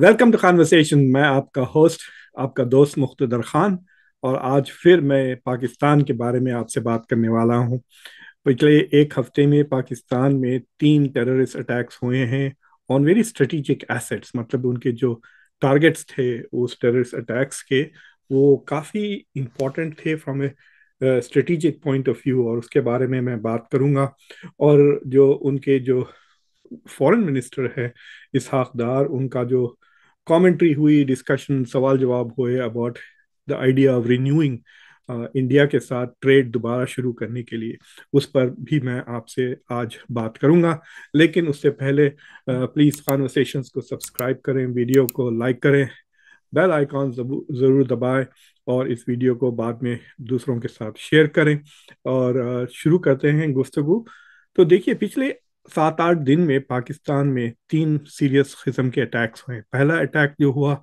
Welcome to conversation मैं आपका host आपका दोस्त मुख्तर खान और आज फिर मैं पाकिस्तान के बारे में आपसे बात करने वाला हूं पिछले एक हफ्ते में पाकिस्तान में तीन टेररिस्ट अटैक्स हुए हैं ऑन वेरी स्ट्रेटिजिक एसेट्स मतलब उनके जो टारगेट्स थे उस टेररिस्ट अटैक्स के वो काफ़ी इम्पोर्टेंट थे from a strategic point of view और उसके बारे में मैं बात करूँगा और जो उनके जो फॉरेन मिनिस्टर है इसहाकदार उनका जो कमेंट्री हुई डिस्कशन सवाल जवाब हुए about the idea of renewing India के साथ ट्रेड दोबारा शुरू करने के लिए उस पर भी मैं आपसे आज बात करूंगा लेकिन उससे पहले प्लीज़ uh, कॉन्वर्सेशन को सब्सक्राइब करें वीडियो को लाइक करें बेल आइकॉन ज़रूर दबाएं और इस वीडियो को बाद में दूसरों के साथ शेयर करें और uh, शुरू करते हैं गुफ्तु तो देखिए पिछले सात आठ दिन में पाकिस्तान में तीन सीरियस किस्म के अटैक्स हुए पहला अटैक जो हुआ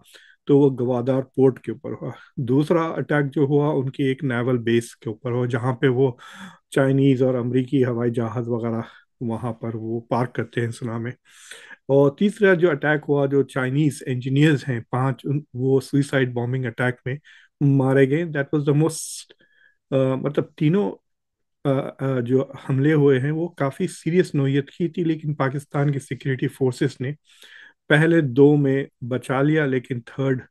तो वो गवादार पोर्ट के ऊपर हुआ दूसरा अटैक जो हुआ उनकी एक नेवल बेस के ऊपर हुआ जहाँ पे वो चाइनीज़ और अमरीकी हवाई जहाज़ वगैरह वहाँ पर वो पार्क करते हैं सुना में और तीसरा जो अटैक हुआ जो चाइनीज़ इंजीनियर्स हैं पांच वो सुइसाइड बॉम्बिंग अटैक में मारे गए दैट वाज द मोस्ट मतलब तीनों जो हमले हुए हैं वो काफ़ी सीरियस नोयत की थी लेकिन पाकिस्तान की सिक्योरिटी फोर्सेस ने पहले दो में बचा लिया लेकिन थर्ड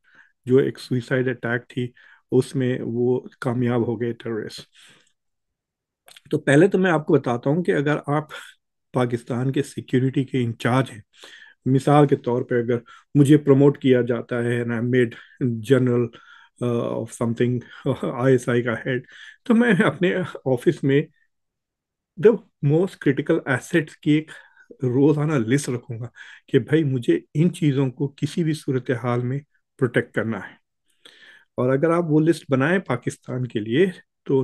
जो एक सुइसाइड अटैक थी उसमें वो कामयाब हो गए टेररिस्ट तो पहले तो मैं आपको बताता हूँ कि अगर आप पाकिस्तान के सिक्योरिटी के इंचार्ज हैं मिसाल के तौर पे अगर मुझे प्रमोट किया जाता है made general of something I का हेड तो मैं अपने ऑफिस में द मोस्ट क्रिटिकल एसेट्स की एक रोज़ाना लिस्ट रखूंगा कि भाई मुझे इन चीज़ों को किसी भी सूरत हाल में प्रोटेक्ट करना है और अगर आप वो लिस्ट बनाएं पाकिस्तान के लिए तो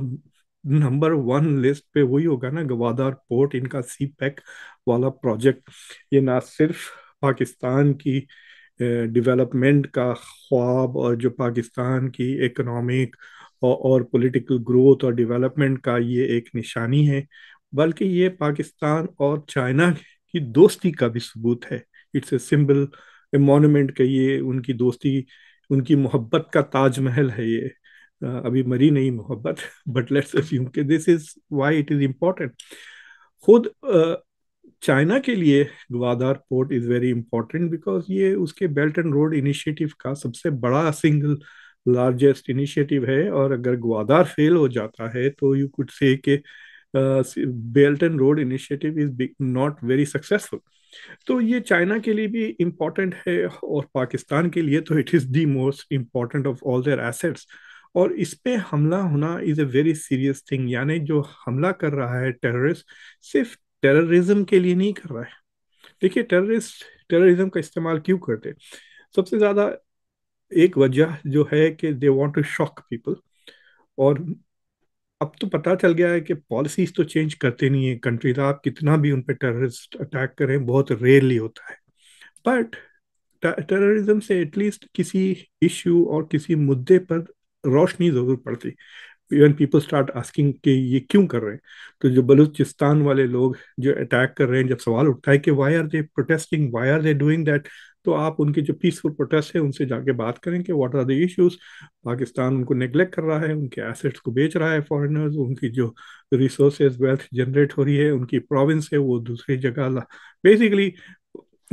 नंबर वन लिस्ट पे वही होगा ना गवादार पोर्ट इनका सी पैक e वाला प्रोजेक्ट ये ना सिर्फ पाकिस्तान की डेवलपमेंट का ख्वाब और जो पाकिस्तान की इकोनॉमिक और, पॉलिटिकल ग्रोथ और डेवलपमेंट का ये एक निशानी है बल्कि ये पाकिस्तान और चाइना की दोस्ती का भी सबूत है it's a symbol a monument का ये उनकी दोस्ती उनकी मोहब्बत का ताजमहल है ये अभी मरी नहीं मोहब्बत but let's this is why it is important खुद चाइना के लिए Gwadar port is very important because ये उसके बेल्ट एंड रोड इनिशिएटिव का सबसे बड़ा सिंगल लार्जेस्ट इनिशिएटिव है और अगर ग्वादार फेल हो जाता है तो यू कुड से के belt and road initiative is not very successful तो ये चाइना के लिए भी इम्पॉर्टेंट है और पाकिस्तान के लिए तो it is the most important of all their assets और इस पे हमला होना is a very serious thing यानी जो हमला कर रहा है टेररिस्ट सिर्फ टेररिज्म के लिए नहीं कर रहा है देखिए टेररिस्ट टेररिज्म का इस्तेमाल क्यों करते हैं सबसे ज़्यादा एक वजह जो है कि they want to shock people और अब तो पता चल गया है कि पॉलिसीज तो चेंज करते नहीं है कंट्रीज आप कितना भी उन पर टेररिस्ट अटैक करें बहुत रेयरली होता है बट टेररिज्म से एटलीस्ट किसी इश्यू और किसी मुद्दे पर रोशनी ज़रूर पड़ती इवन पीपल स्टार्ट आस्किंग कि ये क्यों कर रहे हैं तो जो बलूचिस्तान वाले लोग जो अटैक कर रहे हैं जब सवाल उठता है कि why are they protesting why are they doing that तो आप उनके जो पीसफुल प्रोटेस्ट है उनसे जाके बात करें कि what are the issues Pakistan उनको नेग्लेक्ट कर रहा है उनके एसेट्स को बेच रहा है फॉरेनर्स उनकी जो रिसोर्सेज वेल्थ जनरेट हो रही है उनकी प्रोविंस है वो दूसरी जगह बेसिकली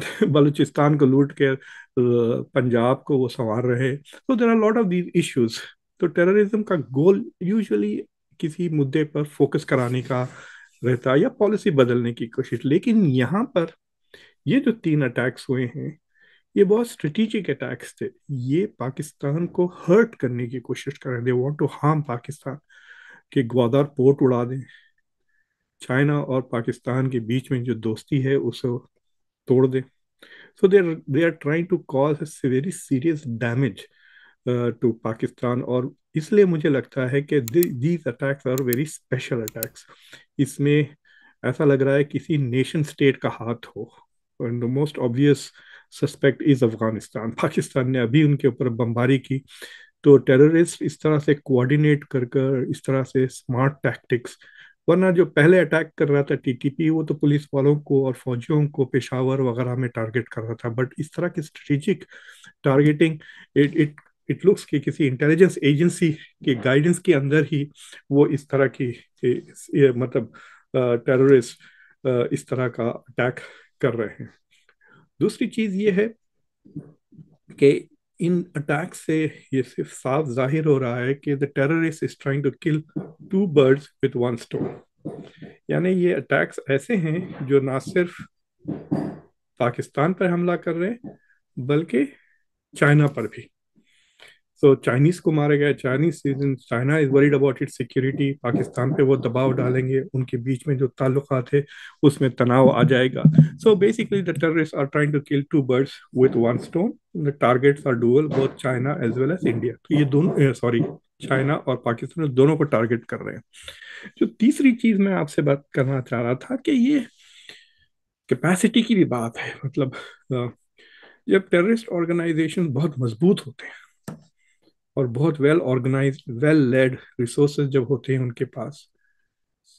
बलूचिस्तान को लूट के पंजाब को वो संवार रहे तो there are lot of these issues तो टेररिज्म का गोल यूजुअली किसी मुद्दे पर फोकस कराने का रहता है या पॉलिसी बदलने की कोशिश लेकिन यहाँ पर ये जो तीन अटैक्स हुए हैं ये बहुत स्ट्रेटिजिक अटैक्स थे ये पाकिस्तान को हर्ट करने की कोशिश कर रहे थे वॉन्ट टू हार्म पाकिस्तान के ग्वादर पोर्ट उड़ा दें चाइना और पाकिस्तान के बीच में जो दोस्ती है उसे तोड़ दें so they they are trying to cause a very to Pakistan और इसलिए मुझे लगता है कि these attacks are very special attacks इसमें ऐसा लग रहा है किसी नेशन स्टेट का हाथ हो and the most obvious suspect is Afghanistan Pakistan ने अभी उनके ऊपर बमबारी की तो टेररिस्ट इस तरह से कोऑर्डिनेट कर कर इस तरह से स्मार्ट टैक्टिक्स वरना जो पहले अटैक कर रहा था टीटीपी वो तो पुलिस वालों को और फौजियों को पेशावर वगैरह में टारगेट कर रहा था बट इस तरह की strategic targeting it it it looks कि किसी इंटेलिजेंस एजेंसी के गाइडेंस हाँ। के अंदर ही वो इस तरह की मतलब टेररिस्ट इस तरह का अटैक कर रहे हैं दूसरी चीज ये है कि इन अटैक से ये सिर्फ साफ जाहिर हो रहा है कि the terrorist is trying to kill two birds with one stone यानी ये अटैक्स ऐसे हैं जो ना सिर्फ पाकिस्तान पर हमला कर रहे हैं बल्कि चाइना पर भी सो चाइनीज को मारा गया Chinese China is worried about it security Pakistan पे वो दबाव डालेंगे उनके बीच में जो ताल्लुक है उसमें तनाव आ जाएगा so basically the terrorist are trying to kill two birds with one stone the targets are dual both China as well as India तो ये दोनों सॉरी चाइना और पाकिस्तान दोनों को टारगेट कर रहे हैं जो तीसरी चीज मैं आपसे बात करना चाह रहा था कि ये कैपेसिटी की भी बात है मतलब जब टेररिस्ट ऑर्गेनाइजेशन बहुत मजबूत होते हैं और बहुत well organize well led resources जब होते हैं उनके पास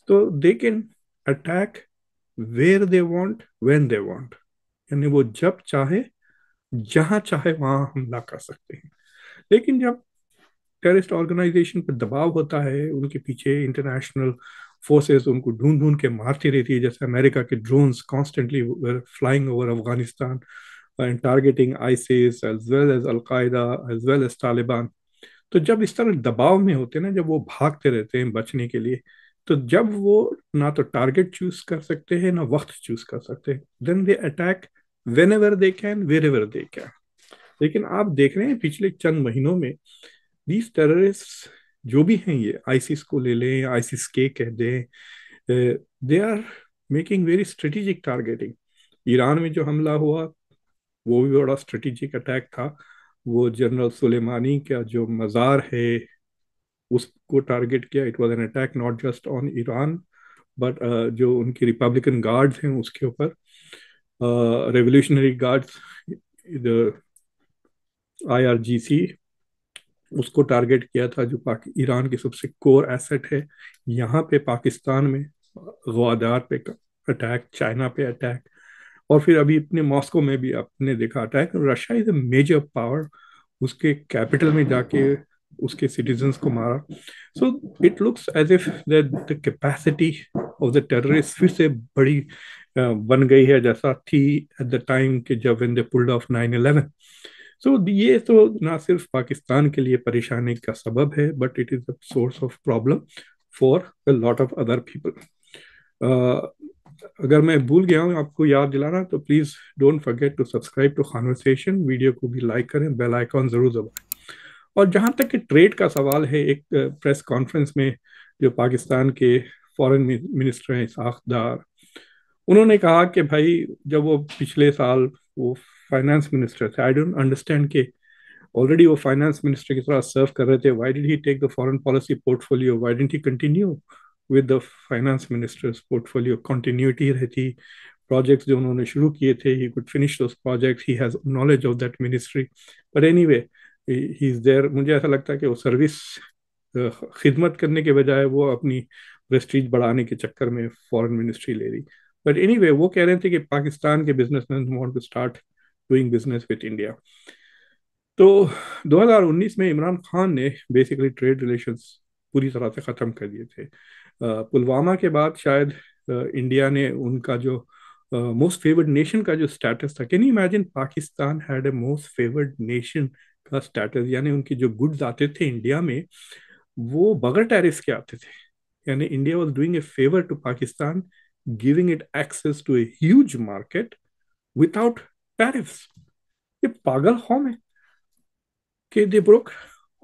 तो they can attack where they want when they want यानी वो जब चाहे जहां चाहे वहां हमला कर सकते हैं लेकिन जब टेररिस्ट ऑर्गेनाइजेशन पर दबाव होता है उनके पीछे इंटरनेशनल फोर्सेस उनको ढूंढ ढूंढ के मारती रहती है जैसे अमेरिका के drones constantly flying over Afghanistan and targeting ISIS as well as al Qaeda as well as Taliban तो जब इस तरह दबाव में होते हैं ना जब वो भागते रहते हैं बचने के लिए तो जब वो ना तो टारगेट चूज कर सकते हैं ना वक्त चूज कर सकते हैं then they attack whenever they can wherever they can लेकिन आप देख रहे हैं पिछले चंद महीनों में दीज टेररिस्ट जो भी हैं ये आईसीस को ले लें आईसीस के कह दें they are making very strategic targeting Iran में जो हमला हुआ वो भी बड़ा स्ट्रेटेजिक अटैक था वो जनरल सुलेमानी का जो मज़ार है उसको टारगेट किया it was an attack not just on Iran but जो उनकी रिपब्लिकन गार्ड्स हैं उसके ऊपर रेवोल्यूशनरी गार्ड्स आईआरजीसी उसको टारगेट किया था जो ईरान की सबसे कोर एसेट है यहाँ पे पाकिस्तान में गवादार पे अटैक चाइना पे अटैक और फिर अभी अपने मॉस्को में भी आपने देखा कि Russia is a major power उसके कैपिटल में जाके उसके सिटीजन्स को मारा so it looks as if the capacity of the terrorist फिर से बड़ी बन गई है जैसा थी एट द टाइम के जब in the pulled off nine eleven so ये तो ना सिर्फ पाकिस्तान के लिए परेशानी का सबब है but it is a source of problem for a lot of other people अगर मैं भूल गया हूँ आपको याद दिलाना तो please don't forget to subscribe to conversation video को भी लाइक करें बेल आइकॉन ज़रूर दबाएं और जहाँ तक कि ट्रेड का सवाल है एक प्रेस कॉन्फ्रेंस में जो पाकिस्तान के फॉरेन मिनिस्टर हैं साखदार उन्होंने कहा कि भाई जब वो पिछले साल वो फाइनेंस मिनिस्टर थे आई डोंट अंडरस्टैंड के ऑलरेडी वो फाइनेंस मिनिस्टर की तरह सर्व कर रहे थे why did he take the foreign policy portfolio why did he continue with the finance minister's portfolio continuity रहती प्रोजेक्ट्स जो उन्होंने शुरू किए थे ही कुड फिनिश दो project he has knowledge of that ministry पर anyway he is there मुझे ऐसा लगता है कि वो सर्विस खिदमत करने के बजाय वो अपनी प्रेस्टीज बढ़ाने के चक्कर में फॉरेन मिनिस्ट्री ले रही बट एनी anyway, वो कह रहे थे कि पाकिस्तान के man want to start doing business with India तो 2019 में इमरान खान ने बेसिकली ट्रेड रिलेशंस पूरी तरह से ख़त्म कर दिए थे पुलवामा के बाद शायद इंडिया ने उनका जो मोस्ट फेवर्ड नेशन का जो स्टेटस था can imagine Pakistan had a most favoured nation का स्टेटस यानी उनके जो गुड्स आते थे इंडिया में वो बगर टेरिस के आते थे यानी India was doing a favour to Pakistan giving it access to a huge market without tariffs ये पागल हॉम है कि they broke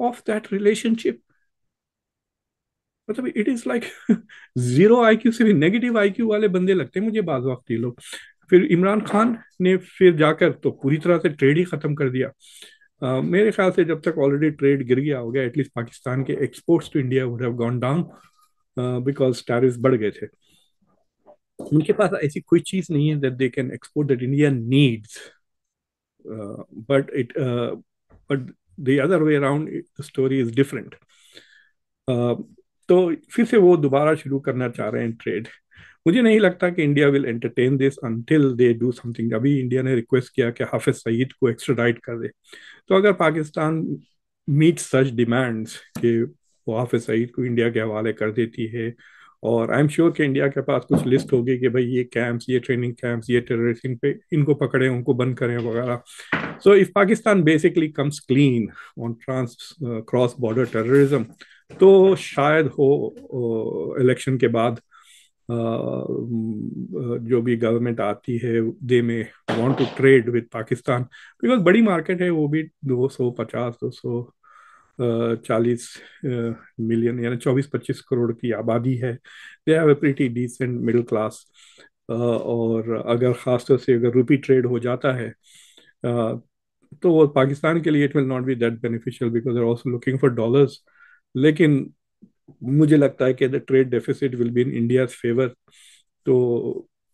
off that relationship मतलब it is like zero IQ से भी नेगेटिव आईक्यू वाले बंदे लगते हैं मुझे बाज वक्त ये लोग फिर इमरान खान ने फिर जाकर तो पूरी तरह से ट्रेड ही खत्म कर दिया Uh, मेरे ख्याल से जब तक ऑलरेडी ट्रेड गिर गया हो गया एटलीस्ट पाकिस्तान के exports to India would have gone down because tariff बढ़ गए थे उनके पास ऐसी कोई चीज नहीं है that they can export that India needs but it but the other way around story is different तो फिर से वो दोबारा शुरू करना चाह रहे हैं ट्रेड मुझे नहीं लगता कि India will entertain this until they do something अभी इंडिया ने रिक्वेस्ट किया कि हाफिज सईद को एक्स्ट्राडाइट कर दे तो अगर पाकिस्तान मीट सच डिमांड्स कि वो हाफिज सईद को इंडिया के हवाले कर देती है और आई एम श्योर कि इंडिया के पास कुछ लिस्ट होगी कि भाई ये कैंप्स ये ट्रेनिंग कैंप्स ये टेररिस्ट इन पे इनको पकड़े उनको बंद करें वगैरह so if Pakistan basically comes clean on trans cross border terrorism तो शायद हो इलेक्शन के बाद जो भी गवर्नमेंट आती है they may want to trade with Pakistan because बड़ी मार्केट है वो भी 250 240 चालीस मिलियन यानी 24-25 करोड़ की आबादी है they have a pretty decent middle class और अगर खासतौर से अगर रुपी ट्रेड हो जाता है तो वो पाकिस्तान के लिए it will not be that beneficial because are also looking for dollars लेकिन मुझे लगता है कि the trade deficit will be in India favour तो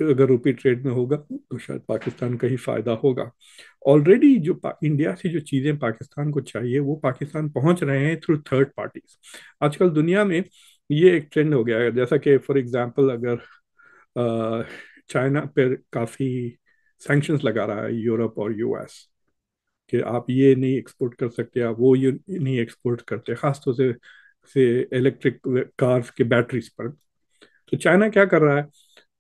अगर रुपी ट्रेड में होगा तो शायद पाकिस्तान का ही फायदा होगा ऑलरेडी जो इंडिया से जो चीज़ें पाकिस्तान को चाहिए वो पाकिस्तान पहुंच रहे हैं थ्रू थर्ड पार्टीज आजकल दुनिया में ये एक ट्रेंड हो गया है जैसा कि फॉर एग्जांपल अगर चाइना पर काफ़ी सेंक्शन लगा रहा है यूरोप और यूएस कि आप ये नहीं एक्सपोर्ट कर सकते आप वो ये नहीं एक्सपोर्ट करते खासतौर से से इलेक्ट्रिक कार्स के बैटरीज पर तो चाइना क्या कर रहा है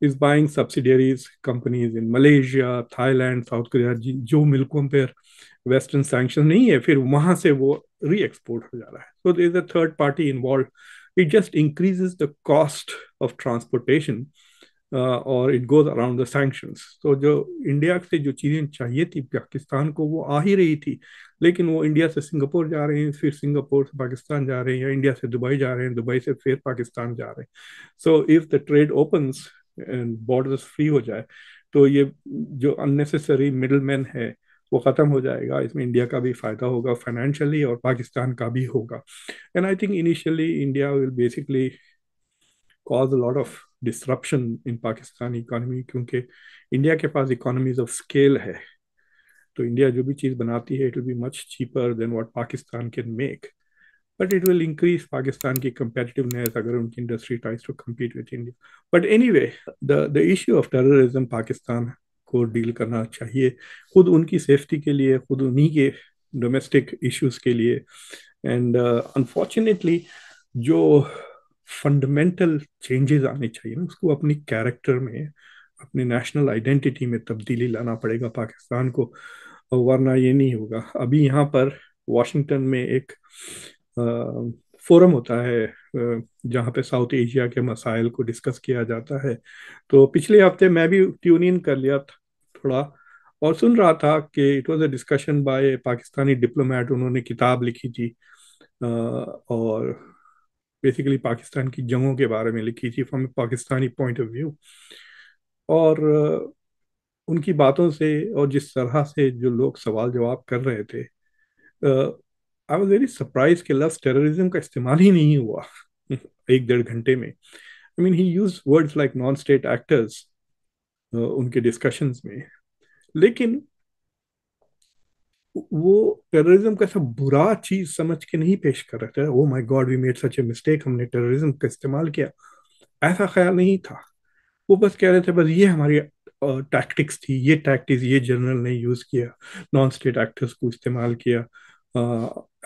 is buying subsidiaries companies in Malaysia Thailand South Korea जो मिल्कों पर वेस्टर्न सैंक्शन नहीं है फिर वहां से वो री एक्सपोर्ट हो जा रहा है so is a third party involve it just increases the cost of transportation और it goes around the sanctions तो जो इंडिया से जो चीज़ें चाहिए थी पाकिस्तान को वो आ ही रही थी लेकिन वो इंडिया से सिंगापुर जा रहे हैं फिर सिंगापुर से पाकिस्तान जा रहे हैं या इंडिया से दुबई जा रहे हैं दुबई से फिर पाकिस्तान जा रहे हैं so if the trade open and free हो जाए तो ये जो अननेसेसरी मिडल मैन है वो ख़त्म हो जाएगा इसमें इंडिया का भी फ़ायदा होगा फाइनेंशियली और पाकिस्तान का भी होगा and I think initially India will basically cause a lot of disruption in Pakistani economy क्योंकि इंडिया के पास इकानमीज ऑफ स्केल है तो इंडिया जो भी चीज़ बनाती है it will be much cheaper than what Pakistan can make but it will increase Pakistan की कंपेटिटिवनेस अगर उनकी industry tries to compete with India but anyway the issue of terrorism Pakistan को डील करना चाहिए खुद उनकी सेफ्टी के लिए खुद उन्हीं के डोमेस्टिक इश्यूज के लिए एंड अनफॉर्चुनेटली uh, जो फंडामेंटल चेंजेस आने चाहिए ना उसको अपनी कैरेक्टर में अपनी नेशनल आइडेंटिटी में तब्दीली लाना पड़ेगा पाकिस्तान को वरना ये नहीं होगा अभी यहाँ पर वाशिंगटन में एक फोरम होता है जहाँ पे साउथ एशिया के मसाइल को डिस्कस किया जाता है तो पिछले हफ्ते मैं भी ट्यून इन कर लिया थोड़ा और सुन रहा था कि it was a discussion by Pakistani diplomat उन्होंने किताब लिखी थी और बेसिकली पाकिस्तान की जंगों के बारे में लिखी थी from Pakistani point of view और उनकी बातों से और जिस तरह से जो लोग सवाल जवाब कर रहे थे आई वॉज वेरी सरप्राइज के लफ्स टेररिज्म का इस्तेमाल ही नहीं हुआ एक डेढ़ घंटे में I mean he use words like non state actors उनके डिस्कशंस में लेकिन वो टेररिज्म ऐसा बुरा चीज समझ के नहीं पेश कर रहे थे oh my god we made such a mistake हमने टेररिज्म का इस्तेमाल किया ऐसा ख्याल नहीं था वो बस कह रहे थे बस ये हमारी टैक्टिक्स थी ये टैक्टिक्स ये जनरल ने यूज किया नॉन स्टेट एक्टर्स को इस्तेमाल किया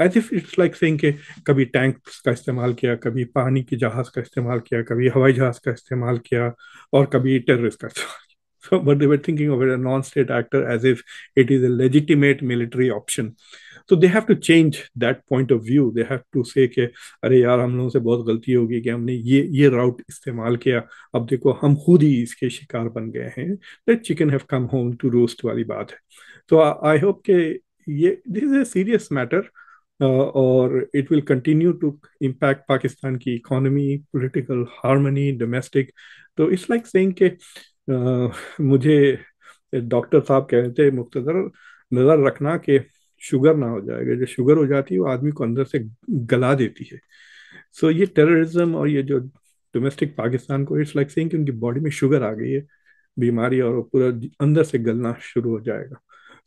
as if it's like saying के कभी टैंक्स का इस्तेमाल किया कभी पानी के जहाज का इस्तेमाल किया कभी हवाई जहाज का इस्तेमाल किया और कभी टेररिस्ट का इस्तेमाल but they were thinking of it a non-state actor as if it is a legitimate military option so they have to change that point of view they have to say that, are yaar hum se bahut galti hogi ki humne ye ye route istemal kiya ab dekho hum khud hi iske shikar ban gaye hain the chicken have come home to roost wali baat hai so i, hope ke this is a serious matter Uh, or it will continue to impact Pakistan's economy, political harmony, domestic. So it's like saying that मुझे doctor साहब कहते थे मुख्तर नज़र रखना कि sugar ना हो जाएगा जो शुगर हो जाती है वो आदमी को अंदर से गला देती है सो so, ये टेररिज्म और ये जो डोमेस्टिक पाकिस्तान को इट्स लाइक सेइंग कि उनकी बॉडी में शुगर आ गई है बीमारी और पूरा अंदर से गलना शुरू हो जाएगा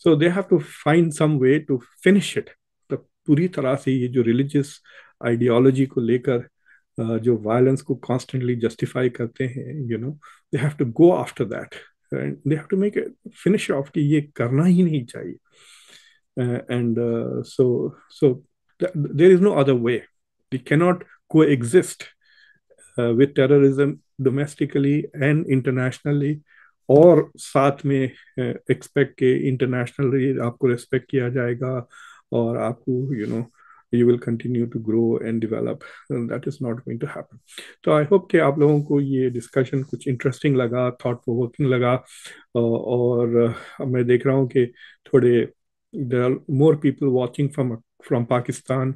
so they have to find some way to finish it तो पूरी तरह से ये जो रिलीजियस आइडियोलॉजी को लेकर Uh, जो वायलेंस को कॉन्स्टेंटली जस्टिफाई करते हैं you know they have to go after that and they have to make finish of कि ये करना ही नहीं चाहिए and so so there is no other way we cannot coexist with terrorism domestically and internationally और साथ में expect के इंटरनेशनली आपको रेस्पेक्ट किया जाएगा और आपको you you know know, you will continue to grow and develop that is not going to happen तो आई होप कि आप लोगों को ये डिस्कशन कुछ इंटरेस्टिंग लगा थॉट प्रोवोकिंग लगा और मैं देख रहा हूँ कि थोड़े there are more people watching from from Pakistan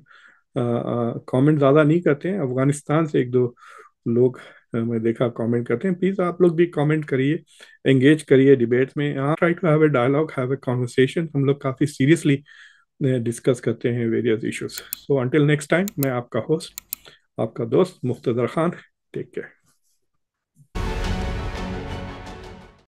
comment ज़्यादा नहीं करते हैं अफगानिस्तान से एक दो लोग मैं देखा कमेंट करते हैं प्लीज़ आप लोग भी कमेंट करिए एंगेज करिए डिबेट में try to have a dialogue have a conversation हम लोग काफ़ी सीरियसली डिस्कस करते हैं various issues so until next time मैं आपका होस्ट आपका दोस्त मुख्तर खान टेक केयर